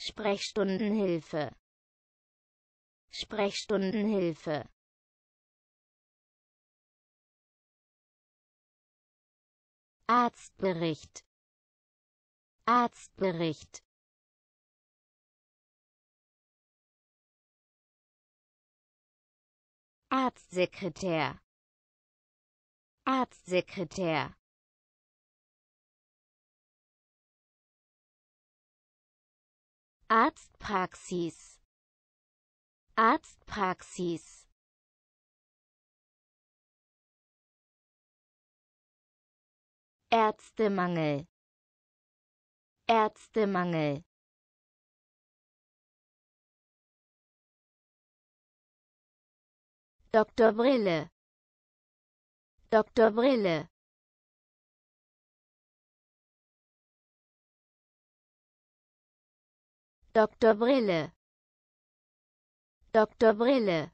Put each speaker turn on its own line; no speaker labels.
Sprechstundenhilfe Sprechstundenhilfe Arztbericht Arztbericht Arztsekretär Arztsekretär Arztpraxis Arztpraxis Ärztemangel Ärztemangel Doktor Brille Doktor Brille Dr. Brille Dr. Brille